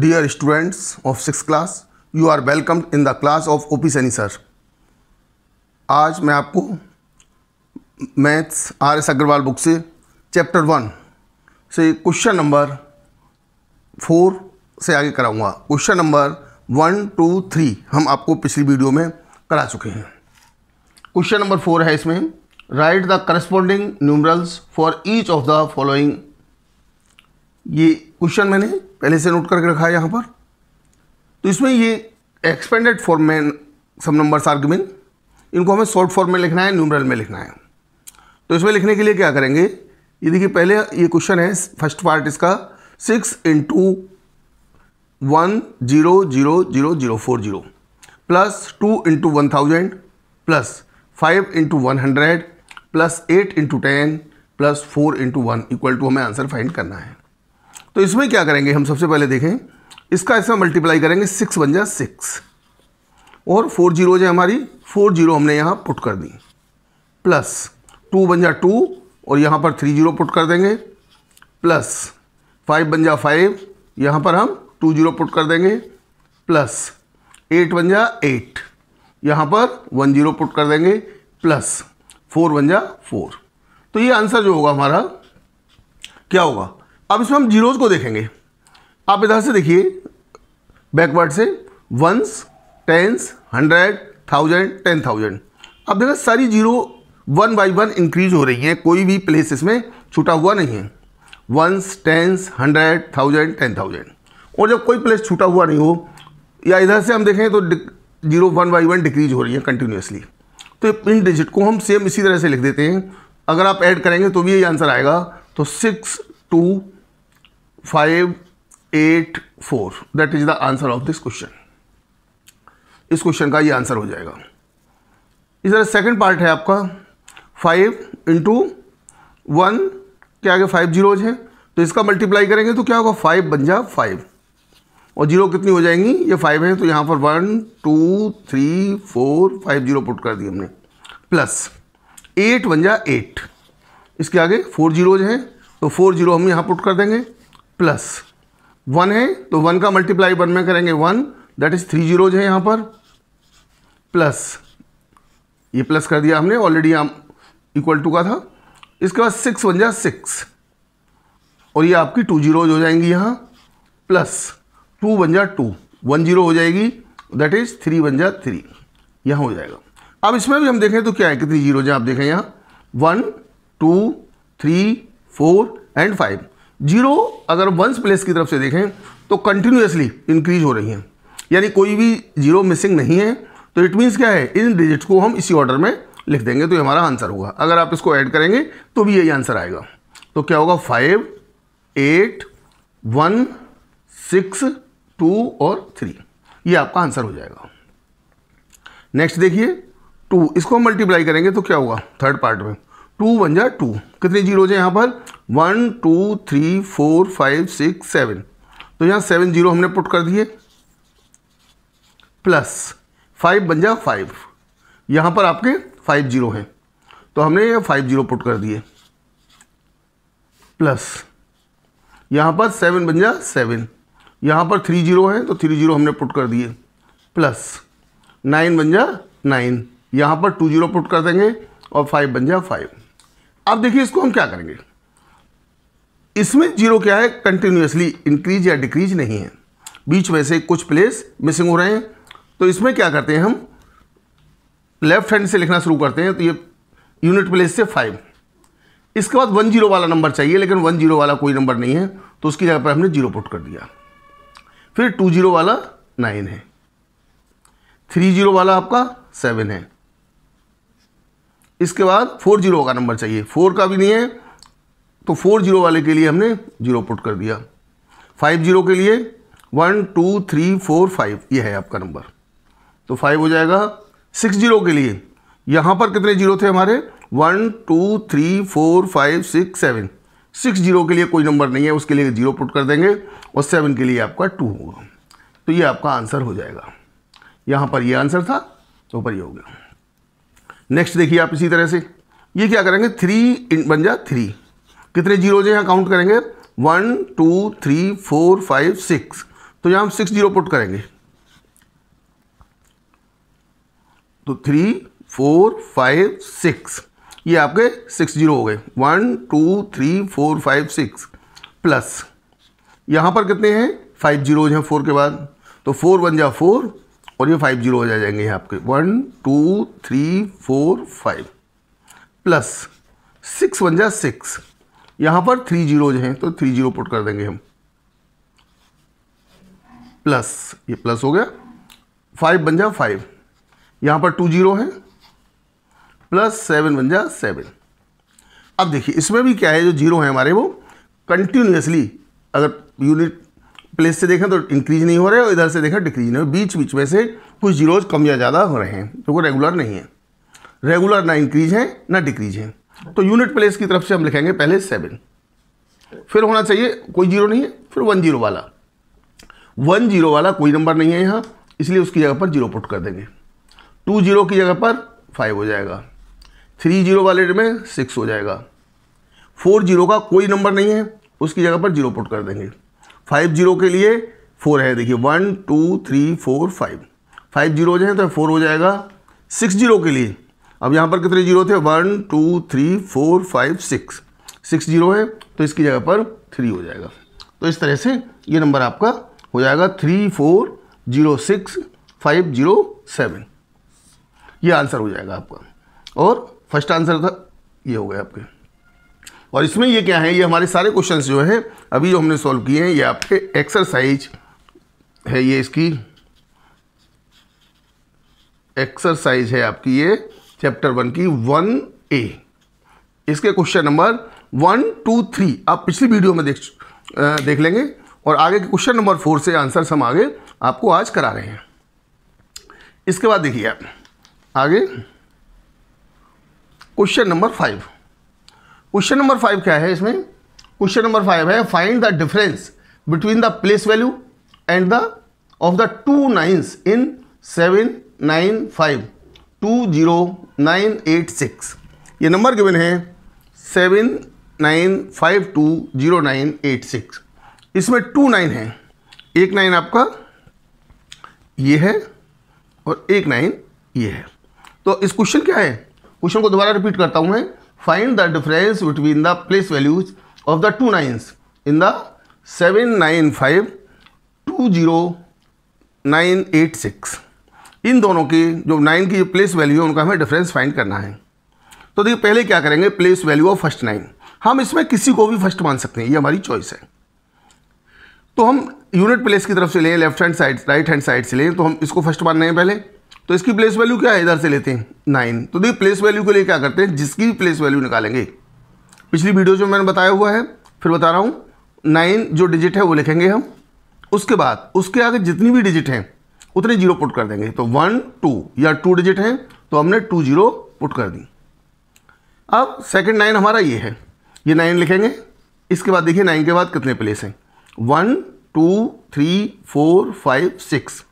dear students of six class you are welcome in the class of O P Saini sir आज मैं आपको maths R S Agarwal book से chapter one से question number four से आगे कराऊंगा question number one two three हम आपको पिछली वीडियो में करा चुके हैं क्वेश्चन नंबर फोर है इसमें write the corresponding numerals for each of the following ये क्वेश्चन मैंने पहले से नोट करके रखा है यहाँ पर तो इसमें ये एक्सपेंडेड फॉर्म में सम नंबर्स आर्ग्यूमेंट इनको हमें शॉर्ट फॉर्म में लिखना है न्यूमरल में लिखना है तो इसमें लिखने के लिए क्या करेंगे ये देखिए पहले ये क्वेश्चन है फर्स्ट पार्ट इसका six into one zero zero zero zero four zero plus two into one thousand plus five into one hundred plus eight into ten plus four into one equal to हमें answer find करना है तो इसमें क्या करेंगे हम सबसे पहले देखें इसका इसमें मल्टीप्लाई करेंगे सिक्स वन जा सिक्स और फोर जीरो जो हमारी फोर जीरो हमने यहाँ पुट कर दी प्लस टू बन जा टू और यहाँ पर थ्री जीरो पुट कर देंगे प्लस फाइव बन जा फाइव यहाँ पर हम टू जीरो पुट कर देंगे प्लस एट वन जा एट यहाँ पर वन जीरो पुट कर देंगे प्लस फोर वन जा फोर तो ये आंसर जो होगा हमारा क्या होगा अब इसमें हम जीरोज़ को देखेंगे आप इधर से देखिए बैकवर्ड से ones tens hundred thousand ten thousand अब देखो सारी zero one by one increase हो रही हैं कोई भी प्लेस इसमें छूटा हुआ नहीं है ones tens hundred thousand ten thousand और जब कोई प्लेस छूटा हुआ नहीं हो या इधर से हम देखें तो zero one by one decrease हो रही है कंटिन्यूसली तो इन डिजिट को हम सेम इसी तरह से लिख देते हैं अगर आप ऐड करेंगे तो भी यही आंसर आएगा तो six two four that is the answer of this question इस क्वेश्चन का ये आंसर हो जाएगा इस तरह सेकंड पार्ट है आपका फाइव इंटू वन के आगे फाइव जीरोज हैं तो इसका मल्टीप्लाई करेंगे तो क्या होगा फाइव बन जा फाइव और जीरो कितनी हो जाएंगी ये फाइव है तो यहाँ पर one two three four five zero put कर दिए हमने प्लस एट बन जा एट इसके आगे फोर जीरोज हैं तो फोर जीरो हम यहाँ पुट कर देंगे प्लस वन है तो वन का मल्टीप्लाई वन में करेंगे one that is three zeros है यहाँ पर प्लस ये प्लस कर दिया हमने ऑलरेडी हम इक्वल टू का था इसके बाद सिक्स वन जा सिक्स और ये आपकी टू जीरोज हो जाएंगी यहाँ प्लस टू वन जा टू वन जीरो हो जाएगी दैट इज थ्री वन जा थ्री यहाँ हो जाएगा अब इसमें भी हम देखें तो क्या है कितनी जीरोज हैं आप देखें यहाँ one two three four and five zero अगर वंस प्लेस की तरफ से देखें तो कंटिन्यूसली इंक्रीज हो रही हैं यानी कोई भी जीरो मिसिंग नहीं है तो इट मीन्स क्या है इन डिजिट्स को हम इसी ऑर्डर में लिख देंगे तो ये हमारा आंसर होगा अगर आप इसको ऐड करेंगे तो भी यही आंसर आएगा तो क्या होगा five eight one six two और थ्री ये आपका आंसर हो जाएगा नेक्स्ट देखिए टू इसको मल्टीप्लाई करेंगे तो क्या होगा थर्ड पार्ट में टू वन जा टू कितने जीरोज हैं यहाँ पर one two three four five six seven तो यहाँ सेवन जीरो हमने पुट कर दिए प्लस फाइव बन जा फाइव यहाँ पर आपके फाइव जीरो हैं तो हमने ये फाइव जीरो पुट कर दिए प्लस यहाँ पर सेवन बन जा सेवन यहाँ पर थ्री जीरो हैं तो थ्री जीरो हमने पुट कर दिए प्लस नाइन बन जा नाइन यहाँ पर टू जीरो पुट कर देंगे और फाइव बन जा फाइव अब देखिए इसको हम क्या करेंगे इसमें जीरो क्या है कंटिन्यूसली इंक्रीज या डिक्रीज नहीं है बीच में से कुछ प्लेस मिसिंग हो रहे हैं तो इसमें क्या करते हैं हम लेफ्ट हैंड से लिखना शुरू करते हैं तो ये यूनिट प्लेस से फाइव इसके बाद वन जीरो वाला नंबर चाहिए लेकिन वन जीरो वाला कोई नंबर नहीं है तो उसकी जगह पर हमने जीरो पुट कर दिया फिर टू जीरो वाला नाइन है थ्री जीरो वाला आपका सेवन है इसके बाद फोर जीरो का नंबर चाहिए फोर का भी नहीं है तो फोर जीरो वाले के लिए हमने जीरो पुट कर दिया फाइव जीरो के लिए one two three four five ये है आपका नंबर तो फाइव हो जाएगा सिक्स जीरो के लिए यहाँ पर कितने जीरो थे हमारे one two three four five six seven six zero के लिए कोई नंबर नहीं है उसके लिए जीरो पुट कर देंगे और सेवन के लिए आपका टू होगा तो ये आपका आंसर हो जाएगा यहाँ पर ये आंसर था तो ऊपर ये हो गया नेक्स्ट देखिए आप इसी तरह से ये क्या करेंगे थ्री बन जा थ्री कितने जो यहाँ काउंट करेंगे one two three four five six तो यहाँ हम सिक्स जीरो पुट करेंगे तो थ्री फोर फाइव सिक्स ये आपके सिक्स जीरो हो गए one two three four five six plus यहाँ पर कितने हैं फाइव जीरोज हैं फोर के बाद तो फोर वन जा फोर और ये फाइव जीरो हो जाएंगे यहाँ आपके one two three four five plus six one जा सिक्स यहाँ पर थ्री जीरो हैं तो थ्री जीरो पुट कर देंगे हम प्लस ये प्लस हो गया फाइव बन जा फाइव यहाँ पर टू जीरो है प्लस सेवन बन जा सेवन अब देखिए इसमें भी क्या है जो जीरो है हमारे वो कंटिन्यूसली अगर यूनिट प्लेस से देखें तो इंक्रीज नहीं हो रहे और इधर से देखें डिक्रीज नहीं हो बीच बीच में से कुछ जीरोज कम या ज़्यादा हो रहे हैं तो वो रेगुलर नहीं है रेगुलर ना इंक्रीज है ना डिक्रीज है तो यूनिट प्लेस की तरफ से हम लिखेंगे पहले सेवन फिर होना चाहिए कोई जीरो नहीं है फिर वन जीरो वाला वन जीरो वाला कोई नंबर नहीं है यहाँ इसलिए उसकी जगह पर जीरो पुट कर देंगे टू जीरो की जगह पर फाइव हो जाएगा थ्री जीरो वाले में सिक्स हो जाएगा फोर जीरो का कोई नंबर नहीं है उसकी जगह पर जीरो पुट कर देंगे फाइव जीरो के लिए फोर है देखिए one two three four five five zero हो जाए तो फोर हो जाएगा सिक्स जीरो के लिए अब यहाँ पर कितने जीरो थे one two three four five six six zero है तो इसकी जगह पर थ्री हो जाएगा तो इस तरह से ये नंबर आपका हो जाएगा three four zero six five zero seven ये आंसर हो जाएगा आपका और फर्स्ट आंसर था ये हो गया आपके और इसमें ये क्या है ये हमारे सारे क्वेश्चन जो हैं अभी जो हमने सॉल्व किए हैं ये आपके एक्सरसाइज है ये इसकी एक्सरसाइज है आपकी ये चैप्टर वन की वन ए इसके question number one two three आप पिछली वीडियो में देख आ, देख लेंगे और आगे के क्वेश्चन नंबर फोर से आंसर हम आगे आपको आज करा रहे हैं इसके बाद देखिए आप आगे question number five question number five क्या है इसमें क्वेश्चन नंबर फाइव है find the difference between the place value and the of the two nines in seven nine five two zero nine eight six ये number given है seven nine five two zero nine eight six इसमें two nine है एक nine आपका ये है और एक नाइन ये है तो इस क्वेश्चन क्या है क्वेश्चन को दोबारा रिपीट करता हूँ मैं find the difference between the place values of the two nines in the six इन दोनों की जो नाइन की प्लेस वैल्यू है उनका हमें डिफरेंस फाइंड करना है तो देखिए पहले क्या करेंगे place value of first nine हम इसमें किसी को भी फर्स्ट मान सकते हैं ये हमारी चॉइस है तो हम यूनिट प्लेस की तरफ से लें left hand side right hand side से लें तो हम इसको फर्स्ट मान रहे हैं पहले तो इसकी प्लेस वैल्यू क्या है इधर से लेते हैं नाइन तो देखिए प्लेस वैल्यू के लिए क्या करते हैं जिसकी भी प्लेस वैल्यू निकालेंगे पिछली वीडियो जो मैंने बताया हुआ है फिर बता रहा हूँ नाइन जो डिजिट है वो लिखेंगे हम उसके बाद उसके आगे जितनी भी डिजिट हैं उतने जीरो पुट कर देंगे तो वन टू या टू डिजिट हैं तो हमने टू जीरो पुट कर दी अब सेकंड नाइन हमारा ये है ये नाइन लिखेंगे इसके बाद देखिए नाइन के बाद कितने प्लेस हैं one two three four five six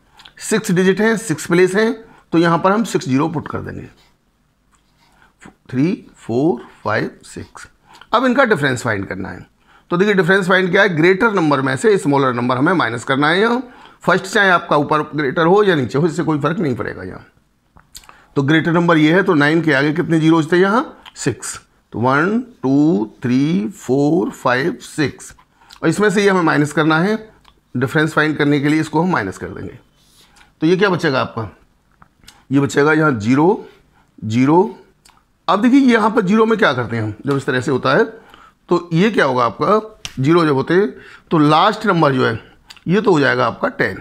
six digit हैं सिक्स प्लेस हैं तो यहाँ पर हम सिक्स जीरो पुट कर देंगे थ्री फोर फाइव सिक्स अब इनका डिफरेंस फाइंड करना है तो देखिए डिफरेंस फाइंड क्या है ग्रेटर नंबर में से स्मॉलर नंबर हमें माइनस करना है यहाँ फर्स्ट चाहे आपका ऊपर ग्रेटर हो या नीचे हो इससे कोई फर्क नहीं पड़ेगा यहाँ तो ग्रेटर नंबर ये है तो नाइन के आगे कितने जीरो थे यहाँ सिक्स तो one two three four five six और इसमें से ये हमें माइनस करना है डिफरेंस फाइंड करने के लिए इसको हम माइनस कर देंगे तो ये क्या बचेगा आपका ये बचेगा यहाँ जीरो जीरो अब देखिए यहाँ पर जीरो में क्या करते हैं जब इस तरह से होता है तो ये क्या होगा आपका जीरो जब होते तो लास्ट नंबर जो है ये तो हो जाएगा आपका टेन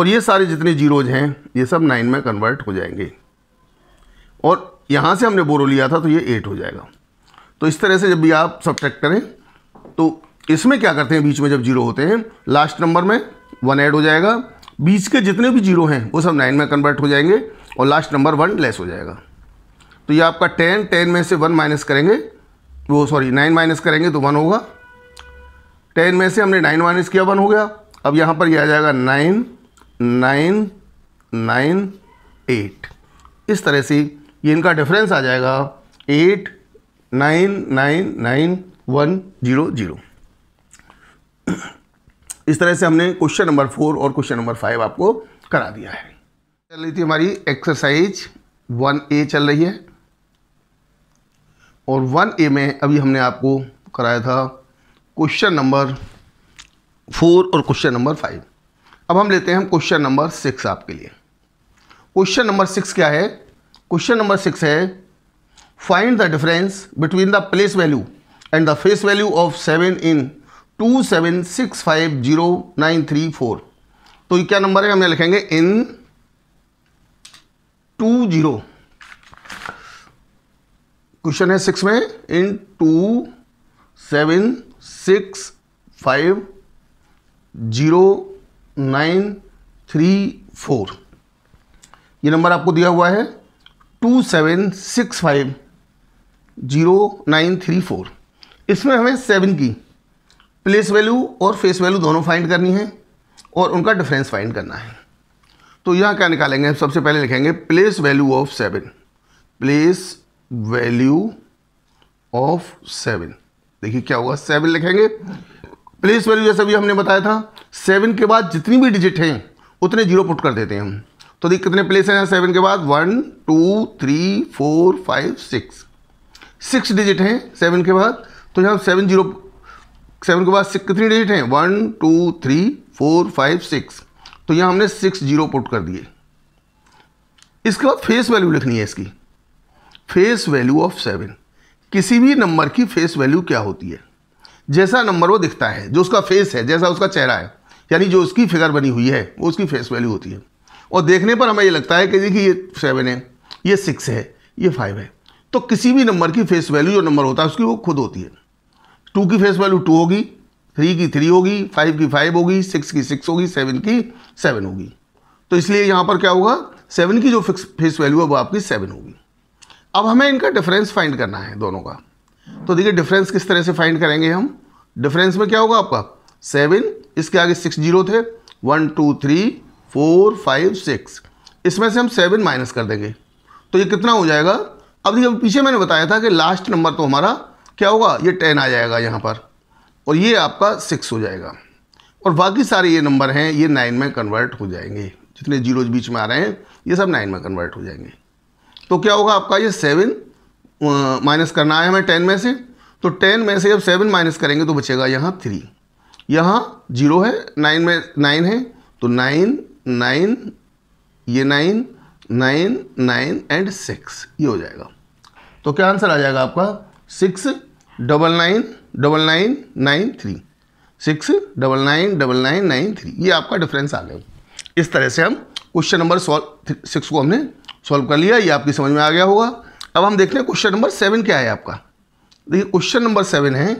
और ये सारे जितने जीरोज हैं ये सब नाइन में कन्वर्ट हो जाएंगे और यहाँ से हमने बोरो लिया था तो ये एट हो जाएगा तो इस तरह से जब भी आप सब करें तो इसमें क्या करते हैं बीच में जब जीरो होते हैं लास्ट नंबर में वन ऐड हो जाएगा बीच के जितने भी जीरो हैं वो सब नाइन में कन्वर्ट हो जाएंगे और लास्ट नंबर वन लेस हो जाएगा तो ये आपका टेन टेन में से वन माइनस करेंगे वो सॉरी नाइन माइनस करेंगे तो वन होगा टेन में से हमने नाइन माइनस किया वन हो गया अब यहाँ पर यह आ जाएगा नाइन नाइन नाइन एट इस तरह से ये इनका डिफरेंस आ जाएगा eight nine nine nine one zero zero इस तरह से हमने क्वेश्चन नंबर फोर और क्वेश्चन नंबर फाइव आपको करा दिया है चल रही थी हमारी एक्सरसाइज वन ए चल रही है और वन ए में अभी हमने आपको कराया था क्वेश्चन नंबर फोर और क्वेश्चन नंबर फाइव अब हम लेते हैं हम क्वेश्चन नंबर सिक्स आपके लिए क्वेश्चन नंबर सिक्स क्या है क्वेश्चन नंबर सिक्स है find the difference between the place value and the face value of seven in two seven six five zero nine three four तो ये क्या number है हम यहाँ लिखेंगे इन टू जीरो क्वेश्चन है सिक्स में in two seven six five zero nine three four ये नंबर आपको दिया हुआ है two seven six five zero nine three four इसमें हमें सेवन की प्लेस वैल्यू और फेस वैल्यू दोनों फाइंड करनी है और उनका डिफरेंस फाइंड करना है तो यहाँ क्या निकालेंगे सबसे पहले लिखेंगे place value of seven place value of seven देखिए क्या हुआ सेवन लिखेंगे प्लेस वैल्यू जैसा भी हमने बताया था सेवन के बाद जितनी भी डिजिट हैं उतने जीरो पुट कर देते हैं हम तो देखिए कितने प्लेस हैं सेवन के बाद one two three four five six six digit हैं सेवन के बाद तो यहाँ सेवन जीरो सेवन के बाद कितनी डिजिट हैं one two three four five six तो यहाँ हमने सिक्स जीरो पुट कर दिए इसके बाद फेस वैल्यू लिखनी है इसकी फेस वैल्यू ऑफ सेवन किसी भी नंबर की फेस वैल्यू क्या होती है जैसा नंबर वो दिखता है जो उसका फेस है जैसा उसका चेहरा है यानी जो उसकी फिगर बनी हुई है वो उसकी फेस वैल्यू होती है और देखने पर हमें ये लगता है कि देखिए ये सेवन है ये सिक्स है ये फाइव है तो किसी भी नंबर की फेस वैल्यू जो नंबर होता है उसकी वो खुद होती है टू की फेस वैल्यू टू होगी थ्री की थ्री होगी फाइव की फाइव होगी सिक्स की सिक्स होगी सेवन की सेवन होगी तो इसलिए यहाँ पर क्या होगा सेवन की जो फिक्स फेस वैल्यू है वो आपकी सेवन होगी अब हमें इनका डिफरेंस फाइंड करना है दोनों का तो देखिए डिफरेंस किस तरह से फाइंड करेंगे हम डिफरेंस में क्या होगा आपका सेवन इसके आगे सिक्स जीरो थे one two three four five six इसमें से हम सेवन माइनस कर देंगे तो ये कितना हो जाएगा अब देखिए पीछे मैंने बताया था कि लास्ट नंबर तो हमारा क्या होगा ये टेन आ जाएगा यहाँ पर और ये आपका सिक्स हो जाएगा और बाकी सारे ये नंबर हैं ये नाइन में कन्वर्ट हो जाएंगे जितने जीरोज बीच में आ रहे हैं ये सब नाइन में कन्वर्ट हो जाएंगे तो क्या होगा आपका ये सेवन माइनस करना है हमें टेन में से तो टेन में से जब सेवन माइनस करेंगे तो बचेगा यहाँ थ्री यहाँ जीरो है नाइन में नाइन है तो नाइन नाइन ये nine nine nine and six ये हो जाएगा तो क्या आंसर आ जाएगा आपका six double nine double nine nine three six double nine double nine nine three ये आपका डिफरेंस आ गया इस तरह से हम क्वेश्चन नंबर सॉल्व सिक्स को हमने सॉल्व कर लिया ये आपकी समझ में आ गया होगा अब हम देख हैं क्वेश्चन नंबर सेवन क्या है आपका देखिए क्वेश्चन नंबर सेवन है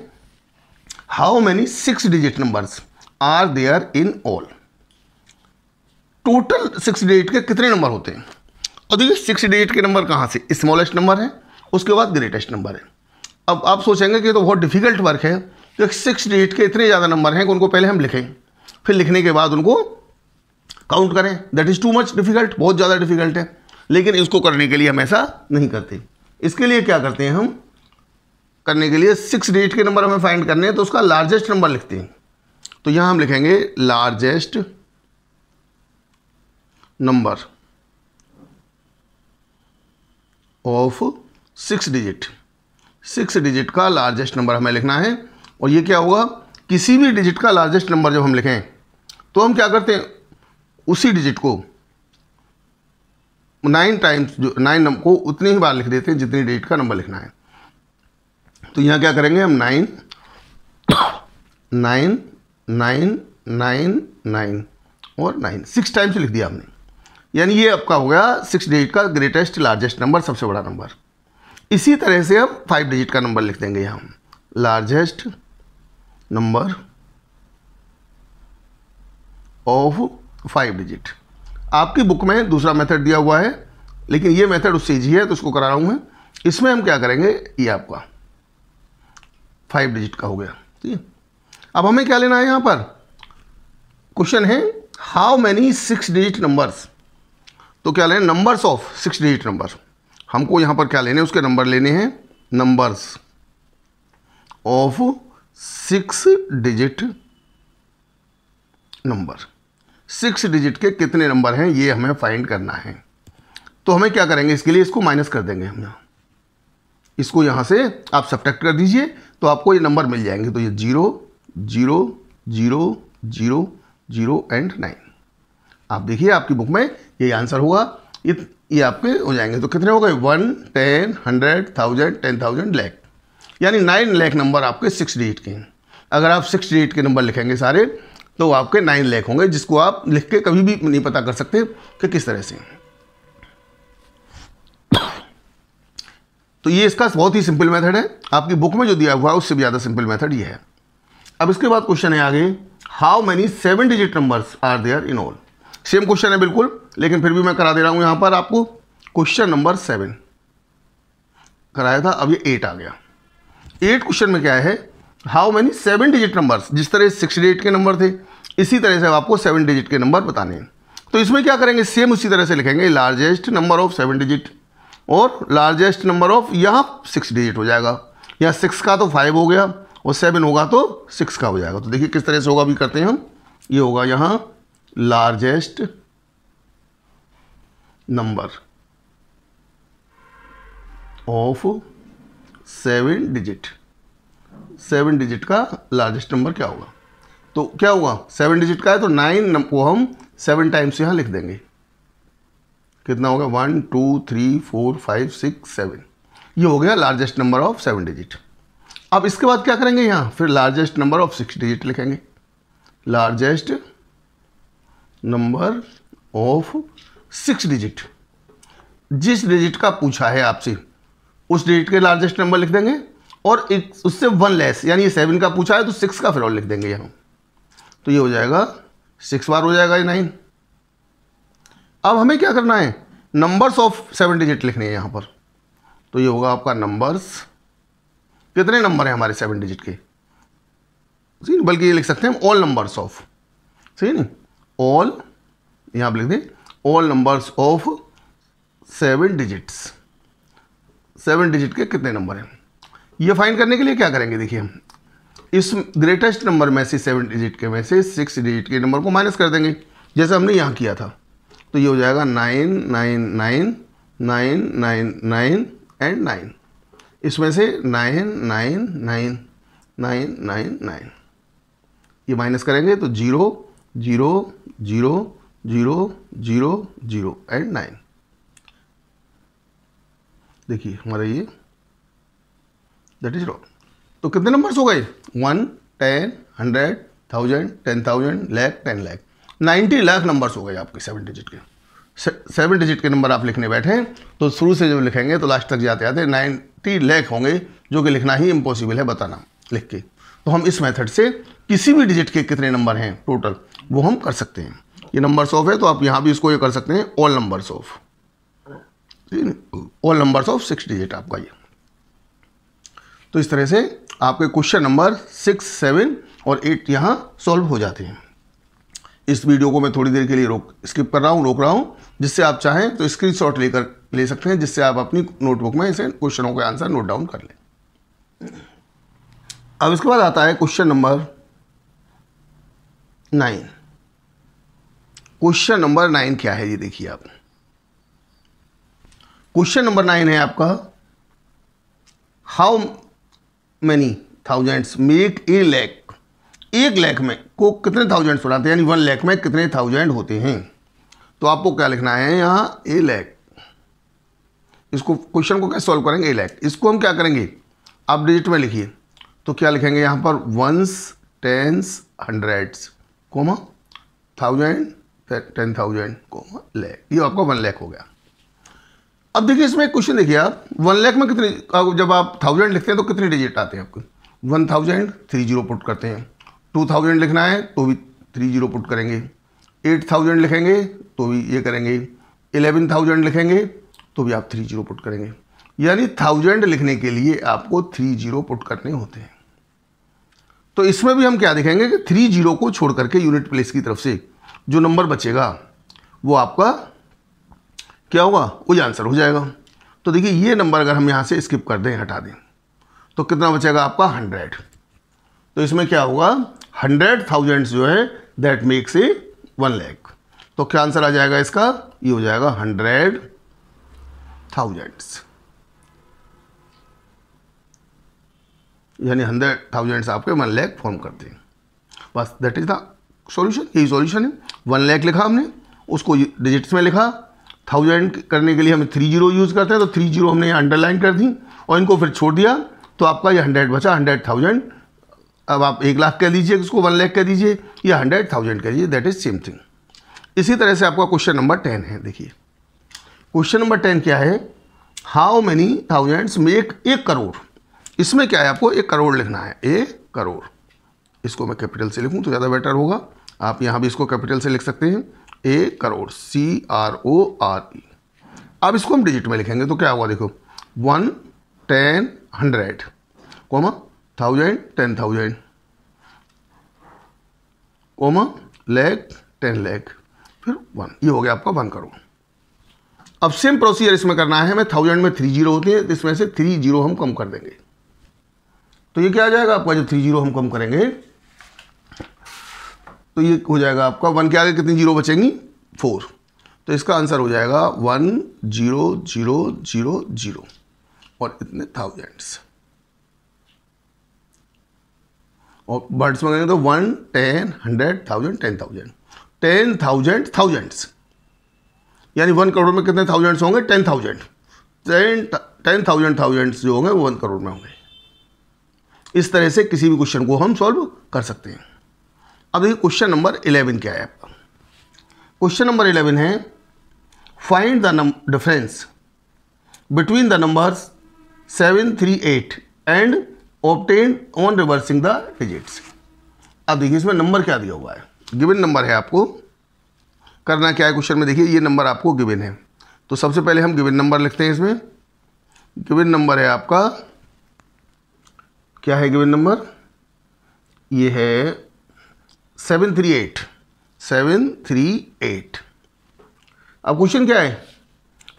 how many six digit numbers are there in all total six digit के कितने नंबर होते हैं और देखिए सिक्स डिजिट के नंबर कहाँ से स्मॉलेस्ट नंबर है उसके बाद ग्रेटेस्ट नंबर है अब आप सोचेंगे कि तो बहुत डिफ़िकल्ट वर्क है तो सिक्स डिजिट के इतने ज़्यादा नंबर हैं कि उनको पहले हम लिखें फिर लिखने के बाद उनको काउंट करें that is too much difficult बहुत ज़्यादा डिफ़िकल्ट है लेकिन इसको करने के लिए हम ऐसा नहीं करते इसके लिए क्या करते हैं हम करने के लिए सिक्स डिजिट के नंबर हमें फाइंड करने हैं तो उसका लार्जेस्ट नंबर लिखते हैं तो यहाँ हम लिखेंगे largest number of six digit six digit का लार्जेस्ट नंबर हमें लिखना है और ये क्या होगा किसी भी डिजिट का लार्जेस्ट नंबर जब हम लिखें तो हम क्या करते हैं उसी डिजिट को नाइन टाइम्स जो नाइन नंबर को उतनी ही बार लिख देते हैं जितनी डिजिट का नंबर लिखना है तो यहाँ क्या करेंगे हम nine nine nine nine nine और नाइन सिक्स टाइम्स लिख दिया हमने यानी ये आपका हो गया सिक्स डिजिट का ग्रेटेस्ट लार्जेस्ट नंबर सबसे बड़ा नंबर इसी तरह से हम फाइव डिजिट का नंबर लिख देंगे यहाँ largest number of five digit आपकी बुक में दूसरा मेथड दिया हुआ है लेकिन ये मेथड उससे ईजी है तो उसको करा रहा हूँ मैं इसमें हम क्या करेंगे ये आपका फाइव डिजिट का हो गया ठीक है अब हमें क्या लेना है यहाँ पर क्वेश्चन है how many six digit numbers तो क्या लेना numbers of six digit number हमको यहां पर क्या लेने उसके नंबर लेने हैं numbers of six digit number six digit के कितने नंबर हैं ये हमें फाइंड करना है तो हमें क्या करेंगे इसके लिए इसको माइनस कर देंगे हम यहां इसको यहां से आप सब्टेक्ट कर दीजिए तो आपको ये नंबर मिल जाएंगे तो ये zero zero zero zero zero and nine आप देखिए आपकी बुक में ये आंसर होगा ये आपके हो जाएंगे तो कितने हो गए one ten hundred thousand ten thousand lakh यानी नाइन लैख नंबर आपके सिक्स डिजिट के अगर आप सिक्स डिजिट के नंबर लिखेंगे सारे तो आपके नाइन लैख होंगे जिसको आप लिख के कभी भी नहीं पता कर सकते कि किस तरह से तो ये इसका बहुत ही सिंपल मेथड है आपकी बुक में जो दिया हुआ है उससे भी ज़्यादा सिंपल मेथड ये है अब इसके बाद क्वेश्चन है आगे how many seven digit numbers are there in all same question है बिल्कुल लेकिन फिर भी मैं करा दे रहा हूँ यहाँ पर आपको क्वेश्चन नंबर सेवन कराया था अब ये एट आ गया एट क्वेश्चन में क्या है how many seven digit number जिस तरह सिक्स डिजिट के नंबर थे इसी तरह से आपको सेवन डिजिट के नंबर बताने हैं तो इसमें क्या करेंगे सेम उसी तरह से लिखेंगे largest number of seven digit और लार्जेस्ट नंबर ऑफ यहाँ सिक्स डिजिट हो जाएगा यहाँ सिक्स का तो फाइव हो गया और सेवन होगा तो सिक्स का हो जाएगा तो देखिए किस तरह से होगा अभी करते हैं हम ये होगा यहाँ largest number of seven digit seven digit का लार्जेस्ट नंबर क्या होगा तो क्या होगा सेवन डिजिट का है तो नाइन को हम सेवन टाइम्स यहाँ लिख देंगे कितना होगा one two three four five six seven ये हो गया largest number of seven digit अब इसके बाद क्या करेंगे यहाँ फिर largest number of six digit लिखेंगे largest number of six digit जिस डिजिट का पूछा है आपसे उस डिजिट के लार्जेस्ट नंबर लिख देंगे और एक उससे वन लेस यानी ये सेवन का पूछा है तो सिक्स का फिर लिख देंगे यहाँ तो ये हो जाएगा सिक्स बार हो जाएगा ये नाइन अब हमें क्या करना है नंबर्स ऑफ सेवन डिजिट लिखने हैं यहाँ पर तो ये होगा आपका नंबर्स कितने नंबर हैं हमारे सेवन डिजिट के सही बल्कि ये लिख सकते हैं ऑल नंबर्स ऑफ सही नहीं ऑल यहाँ आप लिख दें all numbers of seven digits seven digit के कितने नंबर हैं ये फाइंड करने के लिए क्या करेंगे देखिए इस ग्रेटेस्ट नंबर में से सेवन डिजिट के में से सिक्स डिजिट के नंबर को माइनस कर देंगे जैसे हमने यहाँ किया था तो ये हो जाएगा nine nine nine nine nine nine and nine इसमें से nine nine nine nine nine nine ये माइनस करेंगे तो zero zero zero zero zero zero and nine देखिए हमारा ये दैट इज रॉन्ग तो कितने नंबर्स हो गए one ten hundred thousand ten thousand lakh ten lakh ninety lakh numbers हो गए आपके सेवन डिजिट के सेवन डिजिट के नंबर आप लिखने बैठे हैं तो शुरू से जब लिखेंगे तो लास्ट तक जाते आते नाइन्टी लैख होंगे जो कि लिखना ही इम्पॉसिबल है बताना लिख के तो हम इस मेथड से किसी भी डिजिट के कितने नंबर हैं टोटल वो हम कर सकते हैं ये नंबर्स ऑफ है तो आप यहाँ भी इसको ये कर सकते हैं all numbers of all numbers of six digit आपका ये तो इस तरह से आपके क्वेश्चन नंबर सिक्स सेवन और एट यहाँ सॉल्व हो जाते हैं इस वीडियो को मैं थोड़ी देर के लिए रोक स्किप कर रहा हूँ रोक रहा हूँ जिससे आप चाहें तो स्क्रीनशॉट लेकर ले सकते हैं जिससे आप अपनी नोटबुक में इसे क्वेश्चनों के आंसर नोट डाउन कर लें अब इसके बाद आता है question number nine question number nine क्या है ये देखिए आप क्वेश्चन नंबर नाइन है आपका how many thousands make a lakh एक लैख में को कितने थाउजेंड्स बनाते हैं यानी वन लैख में कितने थाउजेंड होते हैं तो आपको क्या लिखना है यहाँ ए लैख इसको क्वेश्चन को कैसे सॉल्व करेंगे ए लैख इसको हम क्या करेंगे आप डिजिट में लिखिए तो क्या लिखेंगे यहाँ पर ones tens hundreds comma thousand ten thousand को लेख ये आपका वन लैख हो गया अब देखिए इसमें एक क्वेश्चन देखिए आप वन लैख में कितनी जब आप थाउजेंड लिखते हैं तो कितने डिजिट आते हैं आपको one thousand three zero put करते हैं टू थाउजेंड लिखना है तो भी थ्री जीरो पुट करेंगे एट थाउजेंड लिखेंगे तो भी ये करेंगे एलेवन थाउजेंड लिखेंगे तो भी आप थ्री जीरो पुट करेंगे यानी थाउजेंड लिखने के लिए आपको थ्री जीरो पुट करने होते हैं तो इसमें भी हम क्या देखेंगे कि थ्री जीरो को छोड़ करके यूनिट प्लेस की तरफ से जो नंबर बचेगा वो आपका क्या होगा वो आंसर हो जाएगा तो देखिए ये नंबर अगर हम यहाँ से स्किप कर दें हटा दें तो कितना बचेगा आपका हंड्रेड तो इसमें क्या होगा हंड्रेड थाउजेंड जो है that makes a one lakh तो क्या आंसर आ जाएगा इसका ये हो जाएगा हंड्रेड थाउजेंड्स यानी हंड्रेड थाउजेंड्स आपके वन लैख फॉर्म करते हैं बस दैट इज़ द सॉल्यूशन यही सॉल्यूशन है वन लैख लिखा हमने उसको डिजिट्स में लिखा थाउजेंड करने के लिए हमें थ्री जीरो यूज़ करते हैं तो थ्री जीरो हमने यहाँ अंडरलाइन कर दी और इनको फिर छोड़ दिया तो आपका ये हंड्रेड बचा हंड्रेड थाउजेंड अब आप एक लाख कह दीजिए उसको वन लैख कह दीजिए या हंड्रेड थाउजेंड कह दीजिए दैट इज़ सेम थिंग इसी तरह से आपका क्वेश्चन नंबर टेन है देखिए क्वेश्चन नंबर टेन क्या है हाउ मैनी थाउजेंड्स मेक एक करोड़ इसमें क्या है आपको एक करोड़ लिखना है एक करोड़ इसको मैं कैपिटल से लिखूँ तो ज़्यादा बेटर होगा आप यहाँ भी इसको कैपिटल से लिख सकते हैं a crore C R O R E अब इसको हम डिजिट में लिखेंगे तो क्या हुआ देखो one ten hundred comma thousand ten thousand comma lakh ten lakh फिर वन ये हो गया आपका वन करोड़ अब सेम प्रोसीजर इसमें करना है हमें थाउजेंड में थ्री जीरो होती है इसमें से थ्री जीरो हम कम कर देंगे तो ये क्या आ जाएगा आपका जो थ्री जीरो हम कम करेंगे तो ये हो जाएगा आपका वन के आगे कितनी जीरो बचेंगी फोर तो इसका आंसर हो जाएगा one zero zero zero zero और इतने थाउजेंड्स और बर्ड्स में तो one ten hundred thousand ten thousand ten thousand thousands यानी वन करोड़ में कितने थाउजेंड्स होंगे ten thousand ten ten thousand thousands जो होंगे वो वन करोड़ में होंगे इस तरह से किसी भी क्वेश्चन को हम सॉल्व कर सकते हैं अभी क्वेश्चन नंबर इलेवन क्या है आपका क्वेश्चन नंबर इलेवन है find the number difference between the numbers seven three eight and obtained on reversing the digits अब देखिए इसमें नंबर क्या दिया हुआ है गिवन नंबर है आपको करना क्या है क्वेश्चन में देखिए ये नंबर आपको गिवन है तो सबसे पहले हम गिवन नंबर लिखते हैं इसमें गिवन नंबर है आपका क्या है गिवन नंबर ये है seven three eight seven three eight अब क्वेश्चन क्या है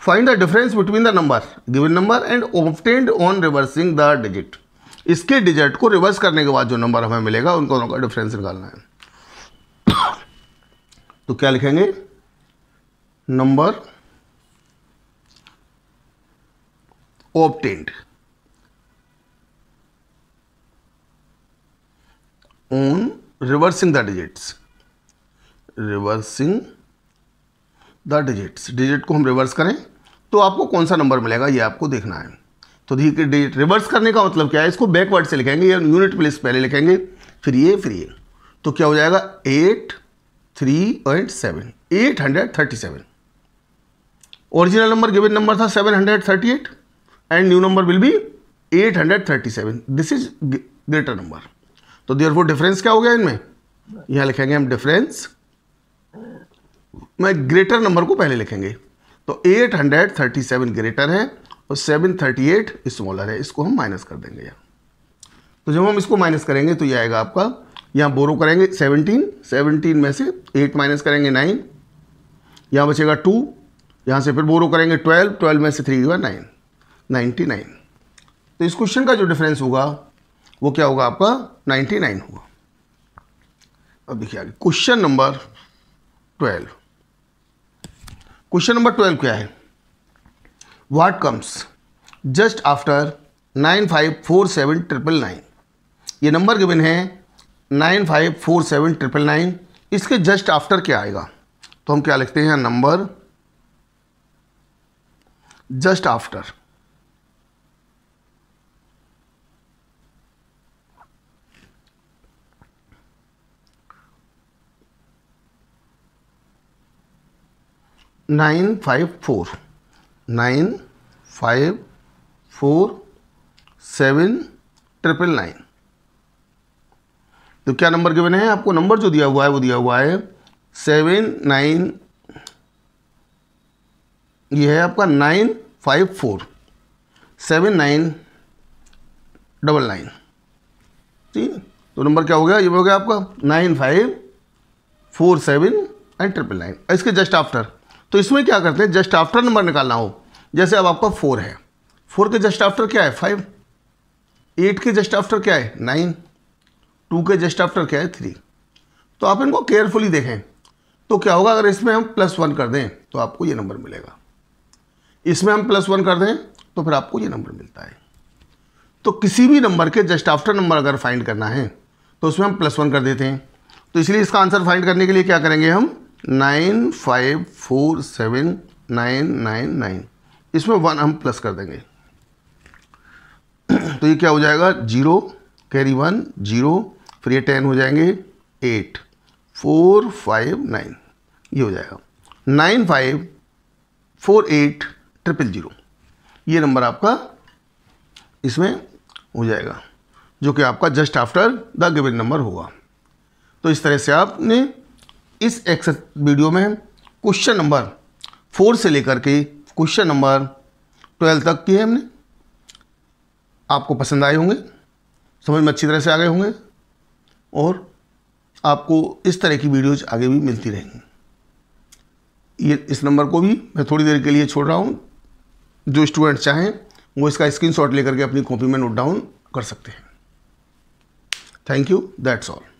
find the difference between the number given number and obtained on reversing the digit इसके डिजिट को रिवर्स करने के बाद जो नंबर हमें मिलेगा उनको दोनों का डिफरेंस निकालना है तो क्या लिखेंगे number obtained on reversing the digits reversing the digits digit को हम रिवर्स करें तो आपको कौन सा नंबर मिलेगा ये आपको देखना है तो देखिए डिजिट रिवर्स करने का मतलब क्या है इसको बैकवर्ड से लिखेंगे या यूनिट प्लेस पहले लिखेंगे फिर ये फिर ये तो क्या हो जाएगा eight three point seven eight hundred thirty seven original number given number था seven hundred thirty eight and new number will be eight hundred thirty seven this is greater number तो देर डिफरेंस क्या हो गया इनमें यहाँ लिखेंगे हम difference में ग्रेटर नंबर को पहले लिखेंगे तो 837 ग्रेटर है और 738 स्मॉलर है इसको हम माइनस कर देंगे यहाँ तो जब हम इसको माइनस करेंगे तो ये आएगा आपका यहाँ बोरो करेंगे 17 17 में से 8 माइनस करेंगे 9 यहाँ बचेगा 2 यहाँ से फिर बोरो करेंगे 12 12 में से 3 हुआ 9 99 तो इस क्वेश्चन का जो डिफरेंस होगा वो क्या होगा आपका 99 होगा अब देखिए आगे क्वेश्चन नंबर 12 क्वेश्चन नंबर 12 क्या है what comes just after nine five four seven triple nine ये नंबर गिवन है nine five four seven triple nine इसके जस्ट आफ्टर क्या आएगा तो हम क्या लिखते हैं number just after nine five four nine five four seven triple nine तो क्या नंबर गिवन है आपको नंबर जो दिया हुआ है वो दिया हुआ है सेवन नाइन ये है आपका nine five four seven nine double nine ठीक तो नंबर क्या हो गया ये हो गया आपका nine five four seven and triple nine इसके जस्ट आफ्टर तो इसमें क्या करते हैं जस्ट आफ्टर नंबर निकालना हो जैसे अब आपका फोर है फोर के जस्ट आफ्टर क्या है फाइव एट के जस्ट आफ्टर क्या है नाइन टू के जस्ट आफ्टर क्या है थ्री तो आप इनको केयरफुली देखें तो क्या होगा अगर इसमें हम प्लस वन कर दें तो आपको ये नंबर मिलेगा इसमें हम प्लस वन कर दें तो फिर आपको ये नंबर मिलता है तो किसी भी नंबर के जस्ट आफ्टर नंबर अगर फाइंड करना है तो उसमें हम प्लस वन कर देते हैं तो इसलिए इसका आंसर फाइंड करने के लिए क्या करेंगे हम nine five four seven nine nine nine इसमें वन हम प्लस कर देंगे तो ये क्या हो जाएगा जीरो कैरी वन जीरो फिर ये टेन हो जाएंगे एट फोर फाइव नाइन ये हो जाएगा nine five four eight triple zero ये नंबर आपका इसमें हो जाएगा जो कि आपका just after the given number होगा तो इस तरह से आपने इस एक्स वीडियो में क्वेश्चन नंबर फोर से लेकर के क्वेश्चन नंबर ट्वेल्व तक किए हमने आपको पसंद आए होंगे समझ में अच्छी तरह से आ गए होंगे और आपको इस तरह की वीडियोज़ आगे भी मिलती रहेंगी ये इस नंबर को भी मैं थोड़ी देर के लिए छोड़ रहा हूँ जो स्टूडेंट चाहें वो इसका स्क्रीनशॉट लेकर के अपनी कॉपी में नोट डाउन कर सकते हैं थैंक यू दैट्स ऑल